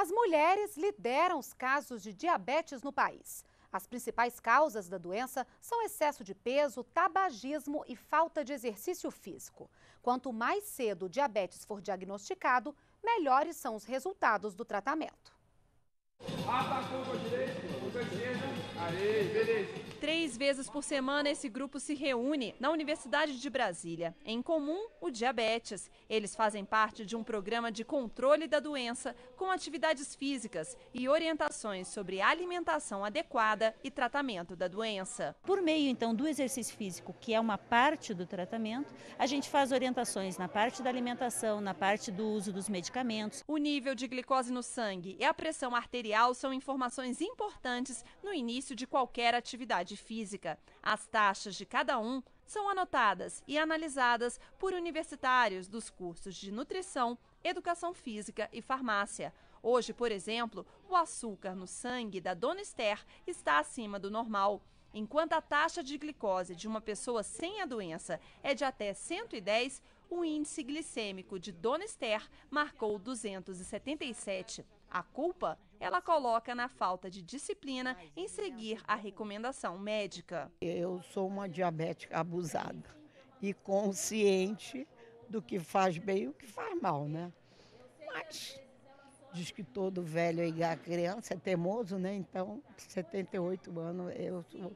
As mulheres lideram os casos de diabetes no país. As principais causas da doença são excesso de peso, tabagismo e falta de exercício físico. Quanto mais cedo o diabetes for diagnosticado, melhores são os resultados do tratamento. a direita, beleza. Três vezes por semana, esse grupo se reúne na Universidade de Brasília. Em comum, o diabetes. Eles fazem parte de um programa de controle da doença, com atividades físicas e orientações sobre alimentação adequada e tratamento da doença. Por meio, então, do exercício físico, que é uma parte do tratamento, a gente faz orientações na parte da alimentação, na parte do uso dos medicamentos. O nível de glicose no sangue e a pressão arterial são informações importantes no início de qualquer atividade atividade física. As taxas de cada um são anotadas e analisadas por universitários dos cursos de nutrição, educação física e farmácia. Hoje, por exemplo, o açúcar no sangue da Dona Esther está acima do normal. Enquanto a taxa de glicose de uma pessoa sem a doença é de até 110, o índice glicêmico de Dona Esther marcou 277. A culpa ela coloca na falta de disciplina em é seguir a recomendação médica. Eu sou uma diabética abusada e consciente do que faz bem e o que faz mal, né? Mas diz que todo velho e é criança é teimoso, né? Então, 78 anos eu sou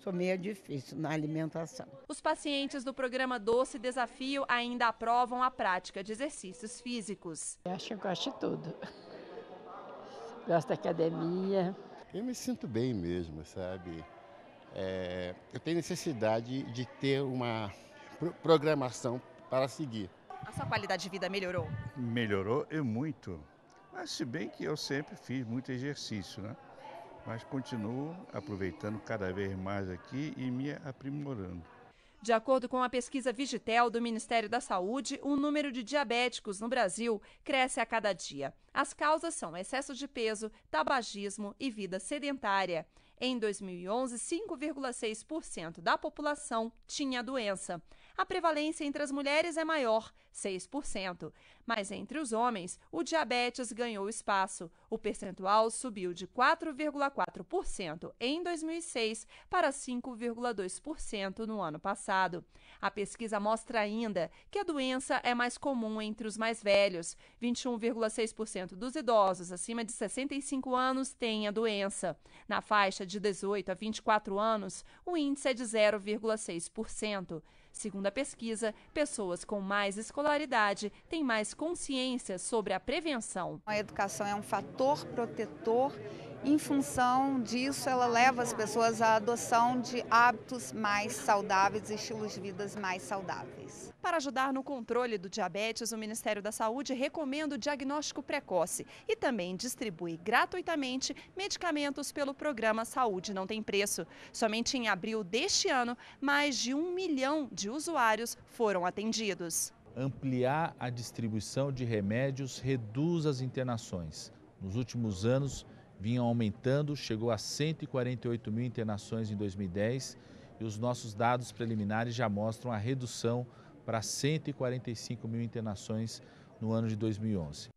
sou meio difícil na alimentação. Os pacientes do programa Doce Desafio ainda aprovam a prática de exercícios físicos. Eu acho que eu gosto de tudo gosto da academia. Eu me sinto bem mesmo, sabe? É, eu tenho necessidade de ter uma programação para seguir. A sua qualidade de vida melhorou? Melhorou e muito. Mas se bem que eu sempre fiz muito exercício, né? Mas continuo aproveitando cada vez mais aqui e me aprimorando. De acordo com a pesquisa Vigitel do Ministério da Saúde, o número de diabéticos no Brasil cresce a cada dia. As causas são excesso de peso, tabagismo e vida sedentária. Em 2011, 5,6% da população tinha a doença a prevalência entre as mulheres é maior, 6%, mas entre os homens, o diabetes ganhou espaço. O percentual subiu de 4,4% em 2006 para 5,2% no ano passado. A pesquisa mostra ainda que a doença é mais comum entre os mais velhos. 21,6% dos idosos acima de 65 anos têm a doença. Na faixa de 18 a 24 anos, o índice é de 0,6%. Segundo a pesquisa, pessoas com mais escolaridade têm mais consciência sobre a prevenção. A educação é um fator protetor. Em função disso, ela leva as pessoas à adoção de hábitos mais saudáveis e estilos de vida mais saudáveis. Para ajudar no controle do diabetes, o Ministério da Saúde recomenda o diagnóstico precoce e também distribui gratuitamente medicamentos pelo programa Saúde Não Tem Preço. Somente em abril deste ano, mais de um milhão de usuários foram atendidos. Ampliar a distribuição de remédios reduz as internações. Nos últimos anos, vinha aumentando, chegou a 148 mil internações em 2010 e os nossos dados preliminares já mostram a redução para 145 mil internações no ano de 2011.